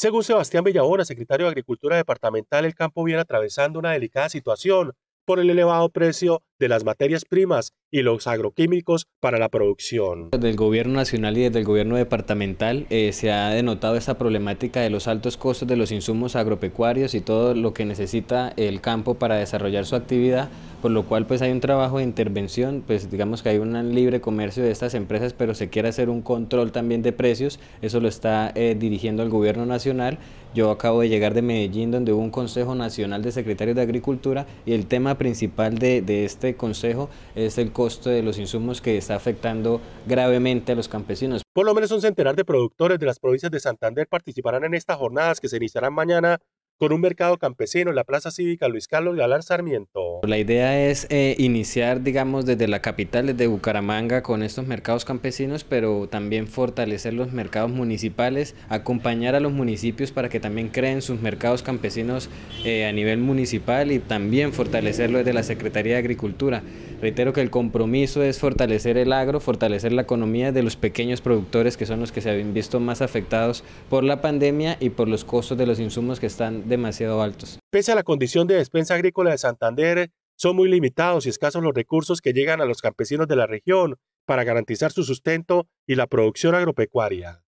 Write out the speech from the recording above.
Según Sebastián Villabona, secretario de Agricultura Departamental, el campo viene atravesando una delicada situación por el elevado precio de las materias primas y los agroquímicos para la producción. Desde el gobierno nacional y desde el gobierno departamental eh, se ha denotado esta problemática de los altos costos de los insumos agropecuarios y todo lo que necesita el campo para desarrollar su actividad por lo cual pues hay un trabajo de intervención, pues digamos que hay un libre comercio de estas empresas, pero se quiere hacer un control también de precios, eso lo está eh, dirigiendo el gobierno nacional. Yo acabo de llegar de Medellín donde hubo un Consejo Nacional de Secretarios de Agricultura y el tema principal de, de este consejo es el costo de los insumos que está afectando gravemente a los campesinos. Por lo menos un centenar de productores de las provincias de Santander participarán en estas jornadas que se iniciarán mañana con un mercado campesino, en la Plaza Cívica Luis Carlos Galar Sarmiento. La idea es eh, iniciar, digamos, desde la capital, desde Bucaramanga, con estos mercados campesinos, pero también fortalecer los mercados municipales, acompañar a los municipios para que también creen sus mercados campesinos eh, a nivel municipal y también fortalecerlo desde la Secretaría de Agricultura. Reitero que el compromiso es fortalecer el agro, fortalecer la economía de los pequeños productores que son los que se han visto más afectados por la pandemia y por los costos de los insumos que están demasiado altos. Pese a la condición de despensa agrícola de Santander, son muy limitados y escasos los recursos que llegan a los campesinos de la región para garantizar su sustento y la producción agropecuaria.